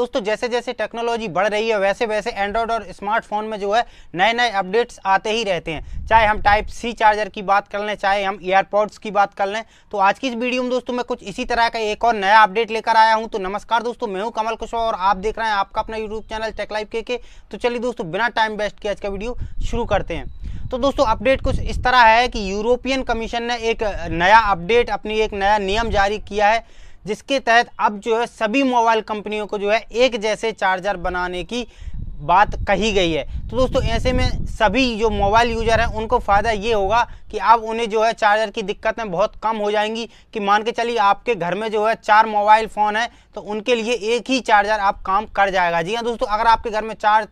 दोस्तों जैसे जैसे टेक्नोलॉजी बढ़ रही है वैसे वैसे एंड्रॉयड और स्मार्टफोन में जो है नए नए अपडेट्स आते ही रहते हैं चाहे हम टाइप सी चार्जर की बात कर लें चाहे हम एयरपोर्ट्स की बात कर लें तो आज की इस वीडियो में दोस्तों मैं कुछ इसी तरह का एक और नया अपडेट लेकर आया हूँ तो नमस्कार दोस्तों मैं हूँ कमल कुशवा और आप देख रहे हैं आपका अपना यूट्यूब चैनल टेकलाइव के के तो चलिए दोस्तों बिना टाइम वेस्ट के आज का वीडियो शुरू करते हैं तो दोस्तों अपडेट कुछ इस तरह है कि यूरोपियन कमीशन ने एक नया अपडेट अपनी एक नया नियम जारी किया है जिसके तहत अब जो है सभी मोबाइल कंपनियों को जो है एक जैसे चार्जर बनाने की बात कही गई है तो दोस्तों ऐसे में सभी जो मोबाइल यूज़र हैं उनको फ़ायदा ये होगा कि अब उन्हें जो है चार्जर की दिक्कतें बहुत कम हो जाएंगी कि मान के चलिए आपके घर में जो है चार मोबाइल फ़ोन है तो उनके लिए एक ही चार्जर आप काम कर जाएगा जी हाँ दोस्तों अगर आपके घर में चार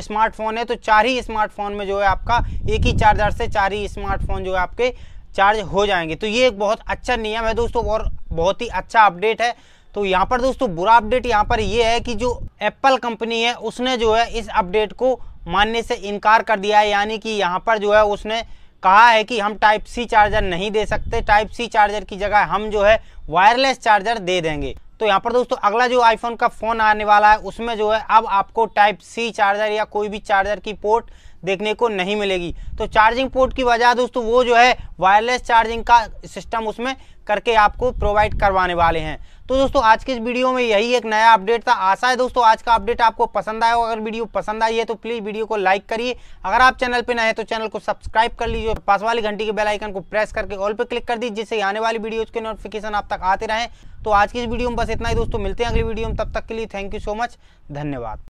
स्मार्टफोन है तो चार ही स्मार्टफोन में जो है आपका एक ही चार्जर से चार ही स्मार्टफोन जो है आपके चार्ज हो जाएंगे तो ये एक बहुत अच्छा नियम है दोस्तों और बहुत ही अच्छा अपडेट है तो यहाँ पर दोस्तों बुरा अपडेट यहाँ पर ये है कि जो एप्पल कंपनी है उसने जो है इस अपडेट को मानने से इनकार कर दिया है यानी कि यहाँ पर जो है उसने कहा है कि हम टाइप सी चार्जर नहीं दे सकते टाइप सी चार्जर की जगह हम जो है वायरलेस चार्जर दे देंगे तो यहाँ पर दोस्तों अगला जो आईफोन का फ़ोन आने वाला है उसमें जो है अब आपको टाइप सी चार्जर या कोई भी चार्जर की पोर्ट देखने को नहीं मिलेगी तो चार्जिंग पोर्ट की वजह दोस्तों वो जो है वायरलेस चार्जिंग का सिस्टम उसमें करके आपको प्रोवाइड करवाने वाले हैं तो दोस्तों आज के इस वीडियो में यही एक नया अपडेट था आशा है दोस्तों आज का अपडेट आपको पसंद आया हो अगर वीडियो पसंद आई है तो प्लीज़ वीडियो को लाइक करिए अगर आप चैनल पर नए हैं तो चैनल को सब्सक्राइब कर लीजिए पास वाली घंटी के बेलाइकन को प्रेस करके ऑल पर क्लिक कर दीजिए जिससे आने वाली वीडियोज के नोटिफिकेशन आप तक आते रहें तो आज की इस वीडियो में बस इतना ही दोस्तों मिलते हैं अगली वीडियो में तब तक के लिए थैंक यू सो मच धन्यवाद